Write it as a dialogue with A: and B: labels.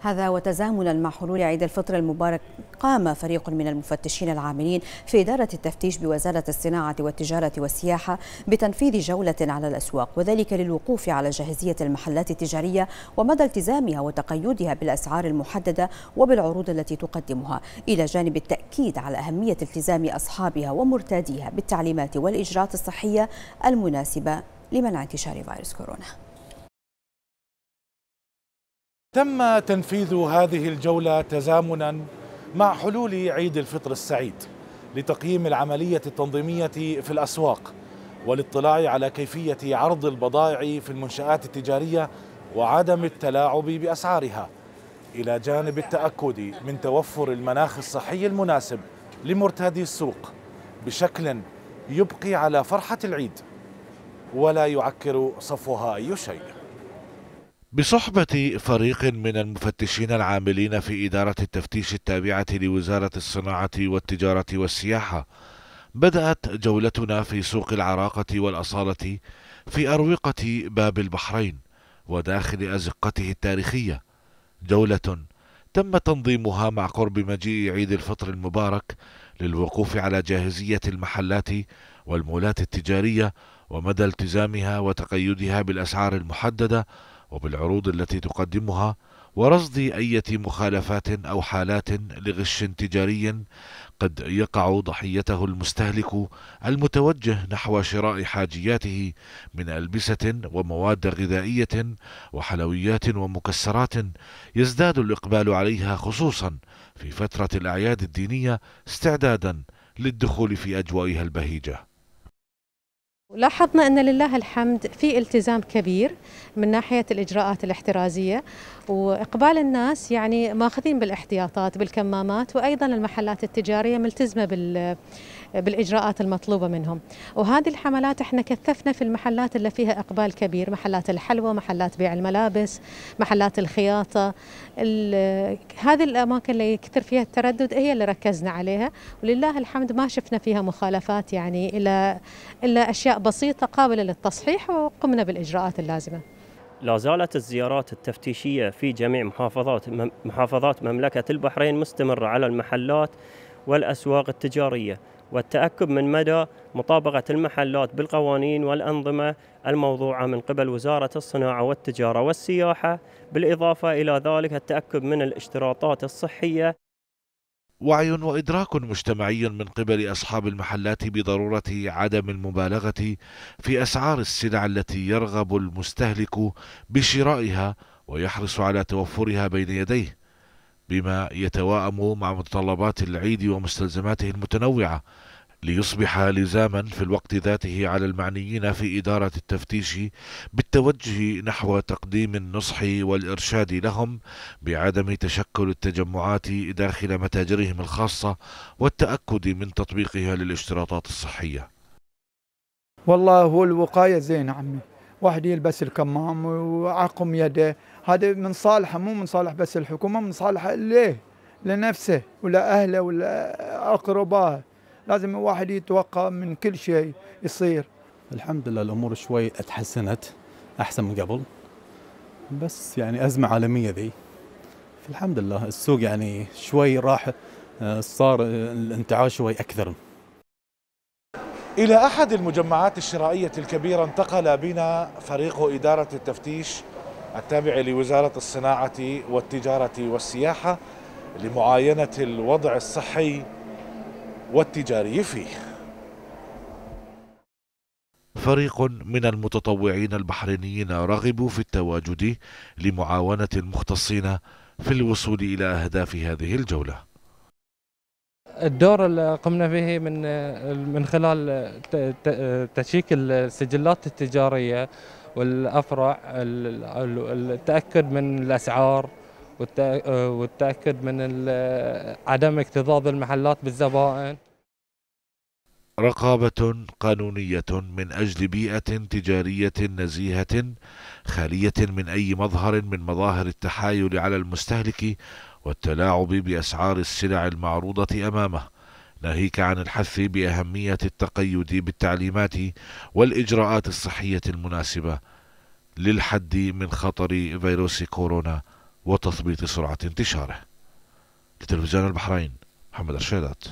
A: هذا وتزامنا مع حلول عيد الفطر المبارك قام فريق من المفتشين العاملين في إدارة التفتيش بوزارة الصناعة والتجارة والسياحة بتنفيذ جولة على الأسواق وذلك للوقوف على جاهزية المحلات التجارية ومدى التزامها وتقيدها بالأسعار المحددة وبالعروض التي تقدمها إلى جانب التأكيد على أهمية التزام أصحابها ومرتاديها بالتعليمات والإجراءات الصحية المناسبة لمنع انتشار فيروس كورونا
B: تم تنفيذ هذه الجولة تزامنا مع حلول عيد الفطر السعيد لتقييم العملية التنظيمية في الأسواق والاطلاع على كيفية عرض البضائع في المنشآت التجارية وعدم التلاعب بأسعارها إلى جانب التأكد من توفر المناخ الصحي المناسب لمرتادي السوق بشكل يبقي على فرحة العيد ولا يعكر صفوها أي شيء بصحبة فريق من المفتشين العاملين في إدارة التفتيش التابعة لوزارة الصناعة والتجارة والسياحة بدأت جولتنا في سوق العراقة والأصالة في أروقة باب البحرين وداخل أزقته التاريخية جولة تم تنظيمها مع قرب مجيء عيد الفطر المبارك للوقوف على جاهزية المحلات والمولات التجارية ومدى التزامها وتقيدها بالأسعار المحددة وبالعروض التي تقدمها ورصد أية مخالفات أو حالات لغش تجاري قد يقع ضحيته المستهلك المتوجه نحو شراء حاجياته من ألبسة ومواد غذائية وحلويات ومكسرات يزداد الإقبال عليها خصوصا في فترة الأعياد الدينية استعدادا للدخول في أجوائها البهيجة
A: لاحظنا أن لله الحمد في التزام كبير من ناحية الإجراءات الاحترازية وإقبال الناس يعني ماخذين بالاحتياطات بالكمامات وأيضا المحلات التجارية ملتزمة بال بالإجراءات المطلوبة منهم وهذه الحملات احنا كثفنا في المحلات اللي فيها إقبال كبير محلات الحلوى محلات بيع الملابس محلات الخياطة هذه الأماكن اللي يكثر فيها التردد هي اللي ركزنا عليها ولله الحمد ما شفنا فيها مخالفات يعني إلا, إلا أشياء بسيطة قابلة للتصحيح وقمنا بالإجراءات اللازمة لا زالت الزيارات التفتيشية في جميع محافظات محافظات مملكة البحرين مستمرة على المحلات والأسواق التجارية والتأكد من مدى مطابقة المحلات بالقوانين والأنظمة الموضوعة من قبل وزارة الصناعة والتجارة والسياحة بالإضافة إلى ذلك التأكد من الاشتراطات الصحية
B: وعي وإدراك مجتمعي من قبل أصحاب المحلات بضرورة عدم المبالغة في أسعار السلع التي يرغب المستهلك بشرائها ويحرص على توفرها بين يديه بما يتواءم مع متطلبات العيد ومستلزماته المتنوعة ليصبح لزاما في الوقت ذاته على المعنيين في إدارة التفتيش بالتوجه نحو تقديم النصح والإرشاد لهم بعدم تشكل التجمعات داخل متاجرهم الخاصة والتأكد من تطبيقها للاشتراطات الصحية والله هو الوقاية زين عمي واحد يلبس الكمام وعقم يده هذا من صالحه مو من صالح بس الحكومة من صالحه ليه لنفسه ولا أهله ولا اقرباه. لازم الواحد يتوقع من كل شيء يصير الحمد لله الامور شوي اتحسنت احسن من قبل بس يعني ازمه عالميه ذي الحمد لله السوق يعني شوي راح آه، صار آه، الانتعاش شوي اكثر إلى أحد المجمعات الشرائية الكبيرة انتقل بنا فريق إدارة التفتيش التابع لوزارة الصناعة والتجارة والسياحة لمعاينة الوضع الصحي والتجاري فيه فريق من المتطوعين البحرينيين رغبوا في التواجد لمعاونة المختصين في الوصول إلى أهداف هذه الجولة
A: الدور اللي قمنا به من من خلال تشيك السجلات التجاريه والافرع التاكد من الاسعار آه، والتأكد من عدم اكتظاظ المحلات بالزبائن
B: رقابة قانونية من أجل بيئة تجارية نزيهة خالية من أي مظهر من مظاهر التحايل على المستهلك والتلاعب بأسعار السلع المعروضة أمامه ناهيك عن الحث بأهمية التقيد بالتعليمات والإجراءات الصحية المناسبة للحد من خطر فيروس كورونا وتثبيط سرعة انتشاره لتلفزيون البحرين محمد رشادات